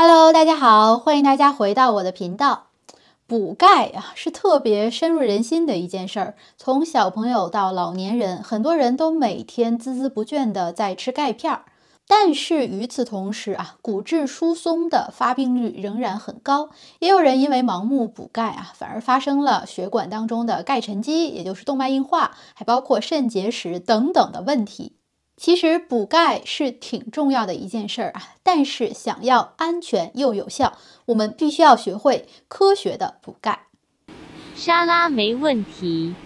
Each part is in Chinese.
Hello，大家好，欢迎大家回到我的频道。补钙啊，是特别深入人心的一件事儿，从小朋友到老年人，很多人都每天孜孜不倦的在吃钙片儿。但是与此同时啊，骨质疏松的发病率仍然很高，也有人因为盲目补钙啊，反而发生了血管当中的钙沉积，也就是动脉硬化，还包括肾结石等等的问题。其实补钙是挺重要的一件事儿啊，但是想要安全又有效，我们必须要学会科学的补钙。沙拉没问题。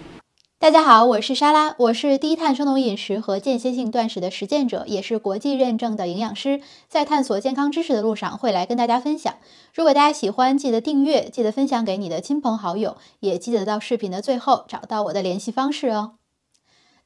大家好，我是沙拉，我是低碳生酮饮食和间歇性断食的实践者，也是国际认证的营养师，在探索健康知识的路上会来跟大家分享。如果大家喜欢，记得订阅，记得分享给你的亲朋好友，也记得到视频的最后找到我的联系方式哦。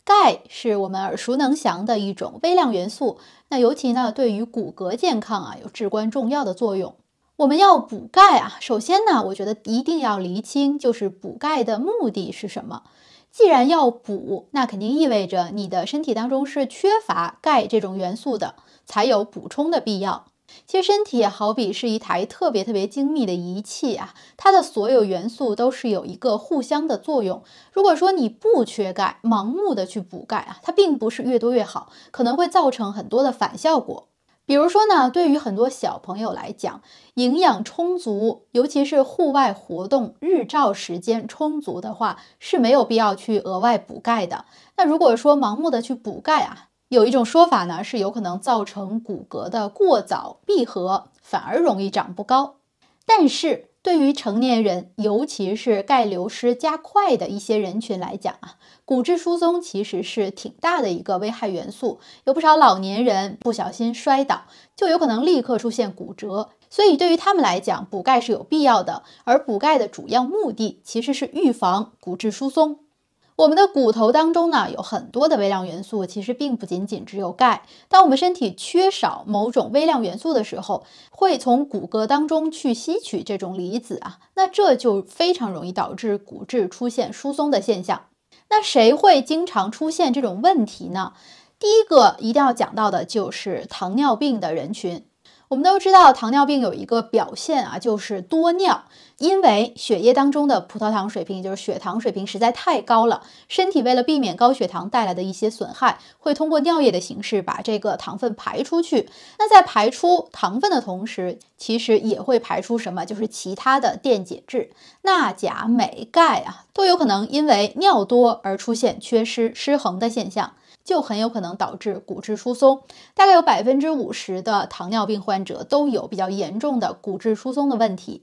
钙是我们耳熟能详的一种微量元素，那尤其呢对于骨骼健康啊有至关重要的作用。我们要补钙啊，首先呢，我觉得一定要厘清就是补钙的目的是什么。既然要补，那肯定意味着你的身体当中是缺乏钙这种元素的，才有补充的必要。其实身体也好比是一台特别特别精密的仪器啊，它的所有元素都是有一个互相的作用。如果说你不缺钙，盲目的去补钙啊，它并不是越多越好，可能会造成很多的反效果。比如说呢，对于很多小朋友来讲，营养充足，尤其是户外活动、日照时间充足的话，是没有必要去额外补钙的。那如果说盲目的去补钙啊，有一种说法呢，是有可能造成骨骼的过早闭合，反而容易长不高。但是对于成年人，尤其是钙流失加快的一些人群来讲啊，骨质疏松其实是挺大的一个危害元素。有不少老年人不小心摔倒，就有可能立刻出现骨折。所以对于他们来讲，补钙是有必要的。而补钙的主要目的其实是预防骨质疏松。我们的骨头当中呢，有很多的微量元素，其实并不仅仅只有钙。当我们身体缺少某种微量元素的时候，会从骨骼当中去吸取这种离子啊，那这就非常容易导致骨质出现疏松的现象。那谁会经常出现这种问题呢？第一个一定要讲到的就是糖尿病的人群。我们都知道，糖尿病有一个表现啊，就是多尿，因为血液当中的葡萄糖水平，也就是血糖水平，实在太高了。身体为了避免高血糖带来的一些损害，会通过尿液的形式把这个糖分排出去。那在排出糖分的同时，其实也会排出什么？就是其他的电解质，钠、钾、镁、钙啊，都有可能因为尿多而出现缺失、失衡的现象。就很有可能导致骨质疏松，大概有百分之五十的糖尿病患者都有比较严重的骨质疏松的问题。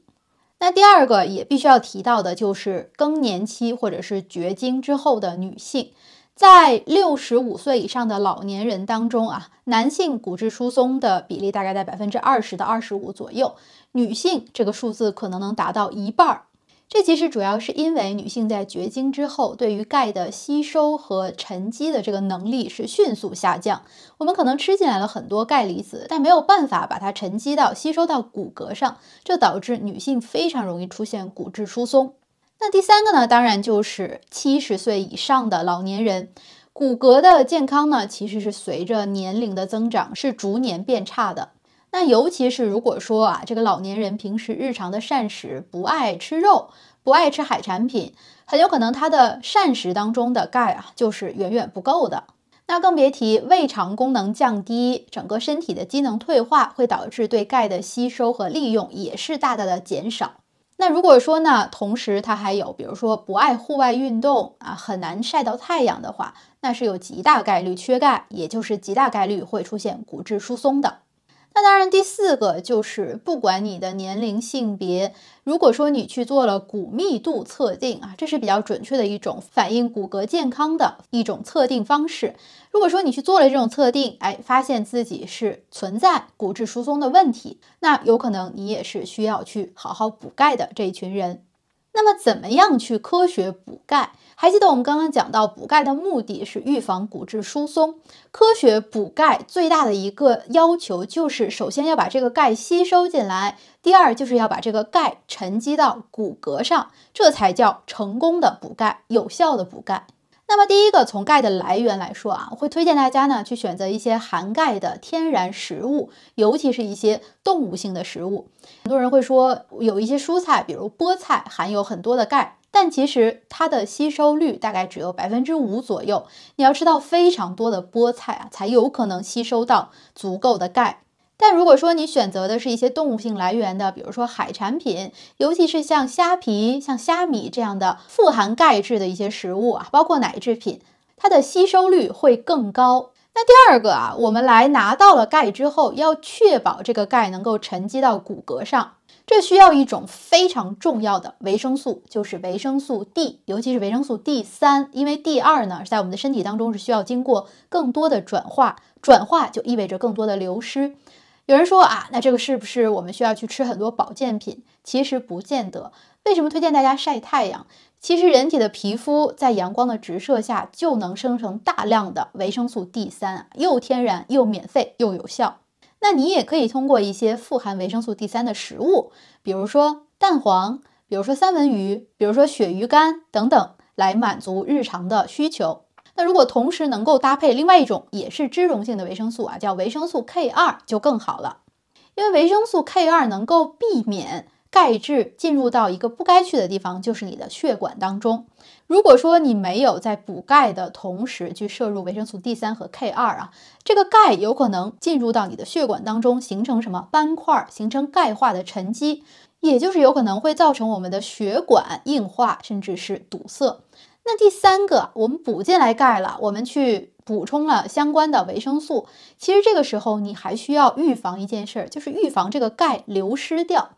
那第二个也必须要提到的就是更年期或者是绝经之后的女性，在六十五岁以上的老年人当中啊，男性骨质疏松的比例大概在百分之二十到二十五左右，女性这个数字可能能达到一半儿。这其实主要是因为女性在绝经之后，对于钙的吸收和沉积的这个能力是迅速下降。我们可能吃进来了很多钙离子，但没有办法把它沉积到、吸收到骨骼上，这导致女性非常容易出现骨质疏松。那第三个呢，当然就是七十岁以上的老年人，骨骼的健康呢，其实是随着年龄的增长是逐年变差的。那尤其是如果说啊，这个老年人平时日常的膳食不爱吃肉，不爱吃海产品，很有可能他的膳食当中的钙啊就是远远不够的。那更别提胃肠功能降低，整个身体的机能退化，会导致对钙的吸收和利用也是大大的减少。那如果说呢，同时他还有比如说不爱户外运动啊，很难晒到太阳的话，那是有极大概率缺钙，也就是极大概率会出现骨质疏松的。那当然，第四个就是不管你的年龄、性别，如果说你去做了骨密度测定啊，这是比较准确的一种反映骨骼健康的一种测定方式。如果说你去做了这种测定，哎，发现自己是存在骨质疏松的问题，那有可能你也是需要去好好补钙的这一群人。那么，怎么样去科学补钙？还记得我们刚刚讲到，补钙的目的是预防骨质疏松。科学补钙最大的一个要求就是，首先要把这个钙吸收进来，第二就是要把这个钙沉积到骨骼上，这才叫成功的补钙，有效的补钙。那么，第一个从钙的来源来说啊，我会推荐大家呢去选择一些含钙的天然食物，尤其是一些动物性的食物。很多人会说有一些蔬菜，比如菠菜，含有很多的钙，但其实它的吸收率大概只有百分之五左右。你要吃到非常多的菠菜啊，才有可能吸收到足够的钙。但如果说你选择的是一些动物性来源的，比如说海产品，尤其是像虾皮、像虾米这样的富含钙质的一些食物啊，包括奶制品，它的吸收率会更高。那第二个啊，我们来拿到了钙之后，要确保这个钙能够沉积到骨骼上，这需要一种非常重要的维生素，就是维生素 D，尤其是维生素 D 三，因为 D 二呢是在我们的身体当中是需要经过更多的转化，转化就意味着更多的流失。有人说啊，那这个是不是我们需要去吃很多保健品？其实不见得。为什么推荐大家晒太阳？其实人体的皮肤在阳光的直射下就能生成大量的维生素 D 三，又天然、又免费、又有效。那你也可以通过一些富含维生素 D 三的食物，比如说蛋黄，比如说三文鱼，比如说鳕鱼干等等，来满足日常的需求。那如果同时能够搭配另外一种也是脂溶性的维生素啊，叫维生素 K 二就更好了，因为维生素 K 二能够避免钙质进入到一个不该去的地方，就是你的血管当中。如果说你没有在补钙的同时去摄入维生素 D 三和 K 二啊，这个钙有可能进入到你的血管当中，形成什么斑块，形成钙化的沉积，也就是有可能会造成我们的血管硬化，甚至是堵塞。那第三个，我们补进来钙了，我们去补充了相关的维生素。其实这个时候，你还需要预防一件事儿，就是预防这个钙流失掉。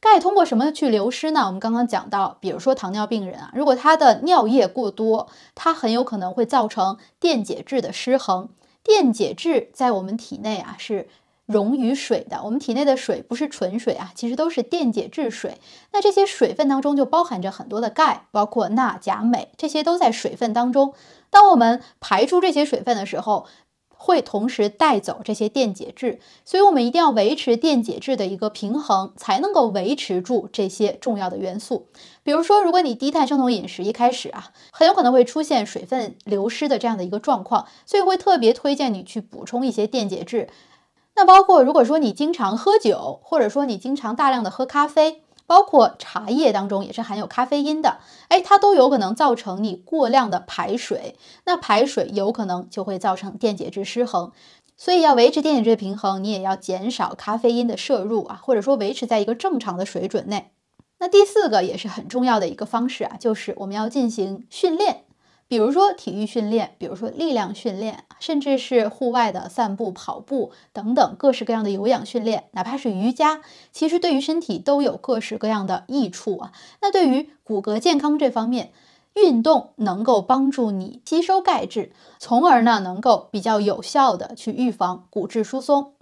钙通过什么去流失呢？我们刚刚讲到，比如说糖尿病人啊，如果他的尿液过多，他很有可能会造成电解质的失衡。电解质在我们体内啊是。溶于水的，我们体内的水不是纯水啊，其实都是电解质水。那这些水分当中就包含着很多的钙，包括钠、钾、镁，这些都在水分当中。当我们排出这些水分的时候，会同时带走这些电解质，所以我们一定要维持电解质的一个平衡，才能够维持住这些重要的元素。比如说，如果你低碳生酮饮食一开始啊，很有可能会出现水分流失的这样的一个状况，所以会特别推荐你去补充一些电解质。那包括，如果说你经常喝酒，或者说你经常大量的喝咖啡，包括茶叶当中也是含有咖啡因的，哎，它都有可能造成你过量的排水，那排水有可能就会造成电解质失衡，所以要维持电解质平衡，你也要减少咖啡因的摄入啊，或者说维持在一个正常的水准内。那第四个也是很重要的一个方式啊，就是我们要进行训练。比如说体育训练，比如说力量训练，甚至是户外的散步、跑步等等各式各样的有氧训练，哪怕是瑜伽，其实对于身体都有各式各样的益处啊。那对于骨骼健康这方面，运动能够帮助你吸收钙质，从而呢能够比较有效的去预防骨质疏松。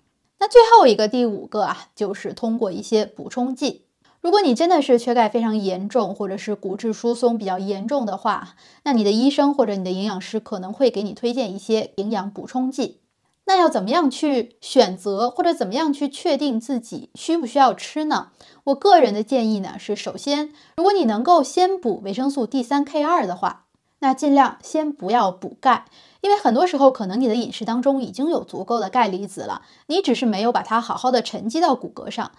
那最后一个第五个啊，就是通过一些补充剂。如果你真的是缺钙非常严重，或者是骨质疏松比较严重的话，那你的医生或者你的营养师可能会给你推荐一些营养补充剂。那要怎么样去选择，或者怎么样去确定自己需不需要吃呢？我个人的建议呢是，首先，如果你能够先补维生素 D、三 K 二的话，那尽量先不要补钙，因为很多时候可能你的饮食当中已经有足够的钙离子了，你只是没有把它好好的沉积到骨骼上。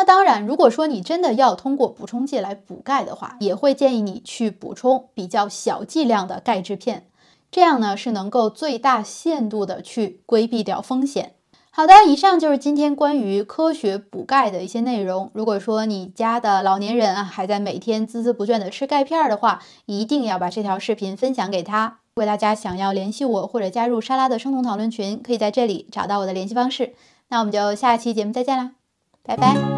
那当然，如果说你真的要通过补充剂来补钙的话，也会建议你去补充比较小剂量的钙质片，这样呢是能够最大限度的去规避掉风险。好的，以上就是今天关于科学补钙的一些内容。如果说你家的老年人啊还在每天孜孜不倦的吃钙片的话，一定要把这条视频分享给他。如果大家想要联系我或者加入莎拉的生酮讨论群，可以在这里找到我的联系方式。那我们就下期节目再见啦，拜拜。